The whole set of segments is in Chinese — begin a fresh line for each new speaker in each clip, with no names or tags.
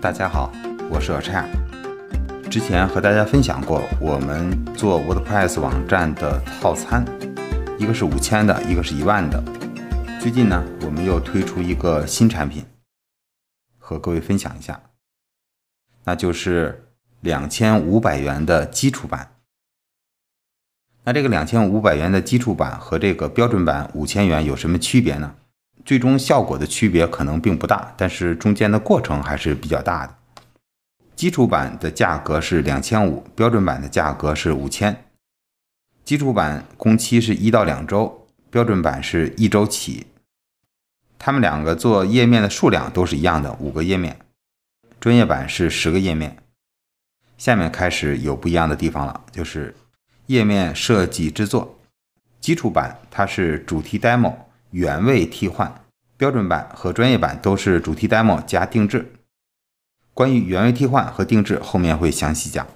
大家好，我是阿畅。之前和大家分享过我们做 WordPress 网站的套餐，一个是五千的，一个是一万的。最近呢，我们又推出一个新产品，和各位分享一下，那就是两千五百元的基础版。那这个两千五百元的基础版和这个标准版五千元有什么区别呢？最终效果的区别可能并不大，但是中间的过程还是比较大的。基础版的价格是两千五，标准版的价格是五千。基础版工期是一到两周，标准版是一周起。他们两个做页面的数量都是一样的，五个页面。专业版是十个页面。下面开始有不一样的地方了，就是页面设计制作。基础版它是主题 demo。原位替换标准版和专业版都是主题 demo 加定制。关于原位替换和定制，后面会详细讲。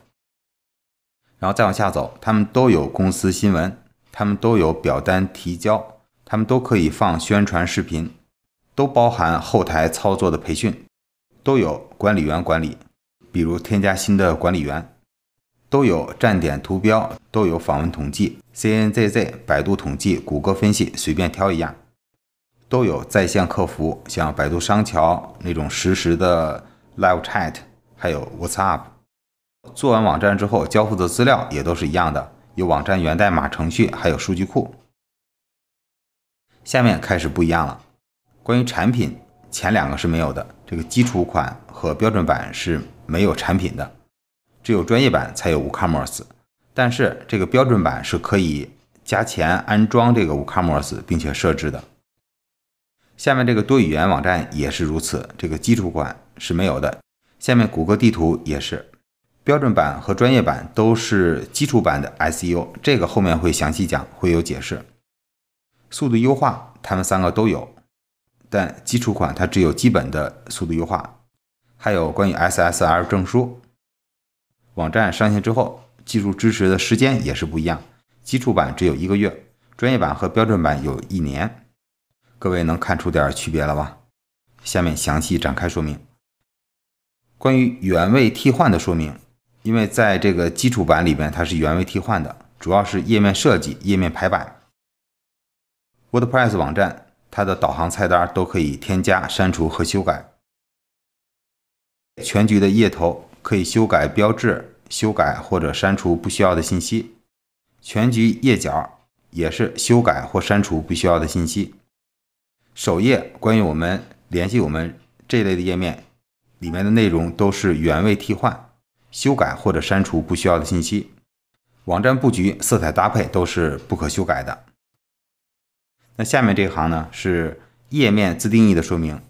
然后再往下走，他们都有公司新闻，他们都有表单提交，他们都可以放宣传视频，都包含后台操作的培训，都有管理员管理，比如添加新的管理员，都有站点图标，都有访问统计，C N Z Z、百度统计、谷歌分析随便挑一样。都有在线客服，像百度商桥那种实时的 live chat，还有 WhatsApp。做完网站之后，交付的资料也都是一样的，有网站源代码、程序，还有数据库。下面开始不一样了。关于产品，前两个是没有的，这个基础款和标准版是没有产品的，只有专业版才有 WooCommerce。但是这个标准版是可以加钱安装这个 WooCommerce 并且设置的。下面这个多语言网站也是如此，这个基础款是没有的。下面谷歌地图也是，标准版和专业版都是基础版的 SEO，这个后面会详细讲，会有解释。速度优化，他们三个都有，但基础款它只有基本的速度优化，还有关于 s s r 证书。网站上线之后，技术支持的时间也是不一样，基础版只有一个月，专业版和标准版有一年。各位能看出点区别了吧？下面详细展开说明。关于原位替换的说明，因为在这个基础版里边，它是原位替换的，主要是页面设计、页面排版。WordPress 网站它的导航菜单都可以添加、删除和修改。全局的页头可以修改标志，修改或者删除不需要的信息。全局页角也是修改或删除不需要的信息。首页关于我们联系我们这类的页面里面的内容都是原位替换、修改或者删除不需要的信息，网站布局、色彩搭配都是不可修改的。那下面这一行呢是页面自定义的说明，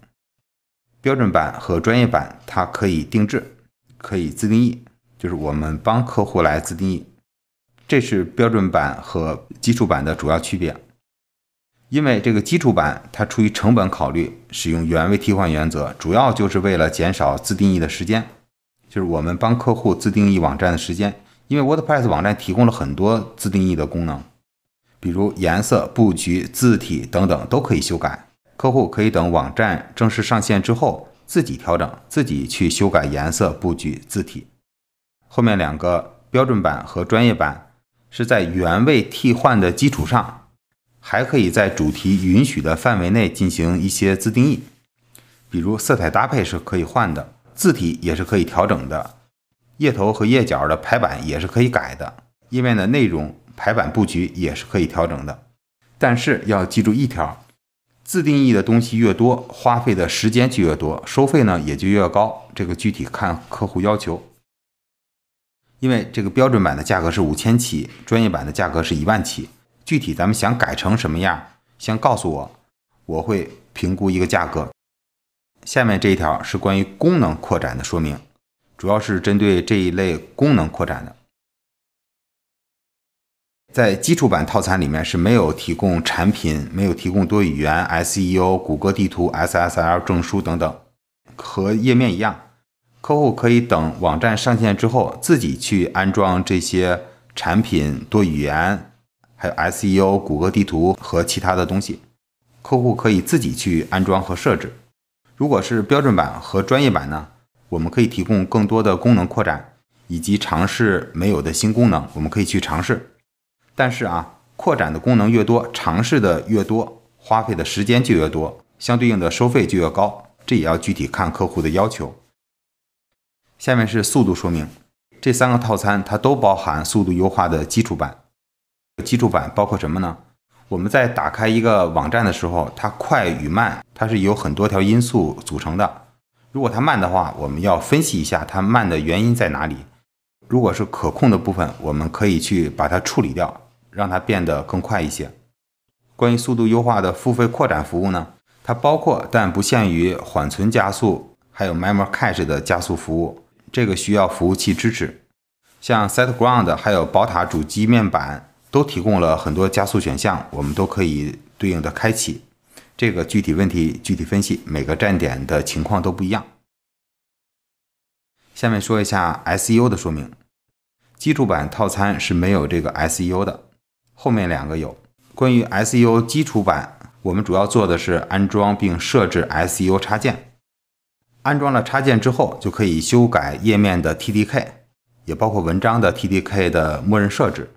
标准版和专业版它可以定制、可以自定义，就是我们帮客户来自定义。这是标准版和基础版的主要区别。因为这个基础版，它出于成本考虑，使用原位替换原则，主要就是为了减少自定义的时间，就是我们帮客户自定义网站的时间。因为 WordPress 网站提供了很多自定义的功能，比如颜色、布局、字体等等都可以修改。客户可以等网站正式上线之后自己调整，自己去修改颜色、布局、字体。后面两个标准版和专业版是在原位替换的基础上。还可以在主题允许的范围内进行一些自定义，比如色彩搭配是可以换的，字体也是可以调整的，页头和页角的排版也是可以改的，页面的内容排版布局也是可以调整的。但是要记住一条，自定义的东西越多，花费的时间就越多，收费呢也就越高。这个具体看客户要求，因为这个标准版的价格是五千起，专业版的价格是一万起。具体咱们想改成什么样，先告诉我，我会评估一个价格。下面这一条是关于功能扩展的说明，主要是针对这一类功能扩展的。在基础版套餐里面是没有提供产品，没有提供多语言、SEO、谷歌地图、SSL 证书等等，和页面一样，客户可以等网站上线之后自己去安装这些产品、多语言。还有 SEO、谷歌地图和其他的东西，客户可以自己去安装和设置。如果是标准版和专业版呢，我们可以提供更多的功能扩展，以及尝试没有的新功能，我们可以去尝试。但是啊，扩展的功能越多，尝试的越多，花费的时间就越多，相对应的收费就越高。这也要具体看客户的要求。下面是速度说明，这三个套餐它都包含速度优化的基础版。基础版包括什么呢？我们在打开一个网站的时候，它快与慢，它是由很多条因素组成的。如果它慢的话，我们要分析一下它慢的原因在哪里。如果是可控的部分，我们可以去把它处理掉，让它变得更快一些。关于速度优化的付费扩展服务呢？它包括但不限于缓存加速，还有 m e m o r y c a c h e 的加速服务。这个需要服务器支持，像 SiteGround，还有宝塔主机面板。都提供了很多加速选项，我们都可以对应的开启。这个具体问题具体分析，每个站点的情况都不一样。下面说一下 SEO 的说明，基础版套餐是没有这个 SEO 的，后面两个有。关于 SEO 基础版，我们主要做的是安装并设置 SEO 插件。安装了插件之后，就可以修改页面的 TDK，也包括文章的 TDK 的默认设置。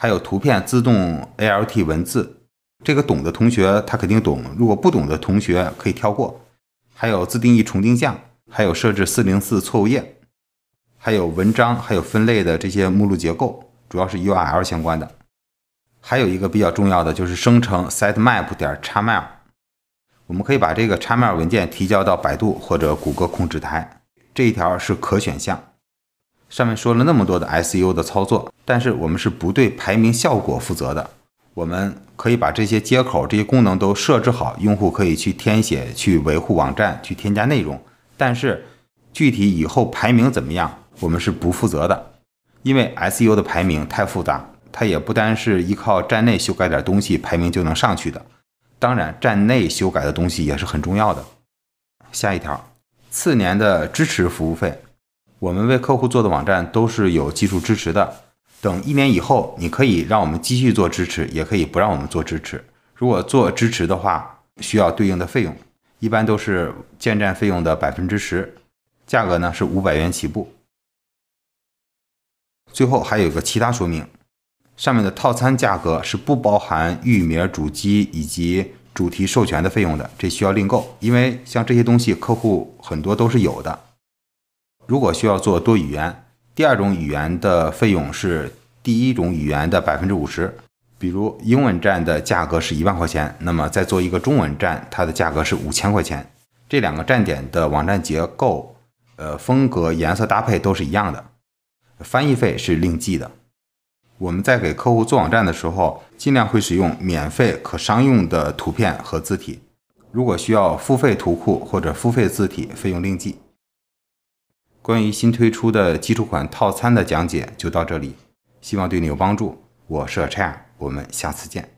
还有图片自动 ALT 文字，这个懂的同学他肯定懂，如果不懂的同学可以跳过。还有自定义重定向，还有设置404错误页，还有文章，还有分类的这些目录结构，主要是 URL 相关的。还有一个比较重要的就是生成 sitemap 点 xml，我们可以把这个 xml 文件提交到百度或者谷歌控制台，这一条是可选项。上面说了那么多的 SEO 的操作，但是我们是不对排名效果负责的。我们可以把这些接口、这些功能都设置好，用户可以去填写、去维护网站、去添加内容。但是具体以后排名怎么样，我们是不负责的，因为 SEO 的排名太复杂，它也不单是依靠站内修改点东西排名就能上去的。当然，站内修改的东西也是很重要的。下一条，次年的支持服务费。我们为客户做的网站都是有技术支持的。等一年以后，你可以让我们继续做支持，也可以不让我们做支持。如果做支持的话，需要对应的费用，一般都是建站费用的百分之十，价格呢是五百元起步。最后还有个其他说明，上面的套餐价格是不包含域名、主机以及主题授权的费用的，这需要另购，因为像这些东西客户很多都是有的。如果需要做多语言，第二种语言的费用是第一种语言的百分之五十。比如英文站的价格是一万块钱，那么再做一个中文站，它的价格是五千块钱。这两个站点的网站结构、呃风格、颜色搭配都是一样的，翻译费是另计的。我们在给客户做网站的时候，尽量会使用免费可商用的图片和字体，如果需要付费图库或者付费字体，费用另计。关于新推出的基础款套餐的讲解就到这里，希望对你有帮助。我是柴 r 我们下次见。